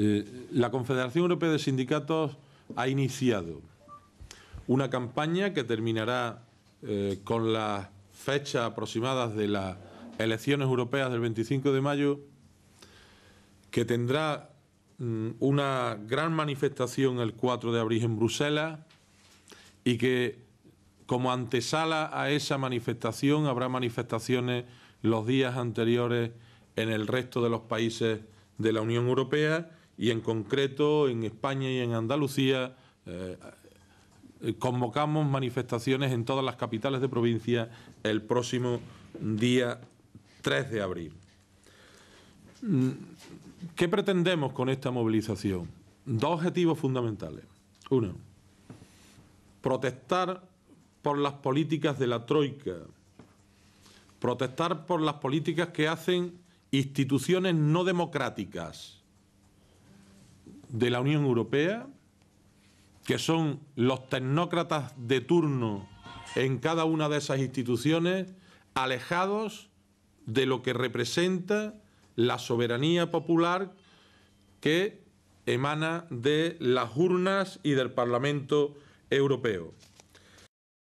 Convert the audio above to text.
Eh, la Confederación Europea de Sindicatos ha iniciado una campaña que terminará eh, con las fechas aproximadas de las elecciones europeas del 25 de mayo, que tendrá mm, una gran manifestación el 4 de abril en Bruselas y que como antesala a esa manifestación habrá manifestaciones los días anteriores en el resto de los países de la Unión Europea y en concreto en España y en Andalucía eh, convocamos manifestaciones en todas las capitales de provincia el próximo día 3 de abril. Mm, ¿Qué pretendemos con esta movilización? Dos objetivos fundamentales. Uno, protestar por las políticas de la Troika, protestar por las políticas que hacen instituciones no democráticas, de la Unión Europea, que son los tecnócratas de turno en cada una de esas instituciones, alejados de lo que representa la soberanía popular que emana de las urnas y del Parlamento Europeo.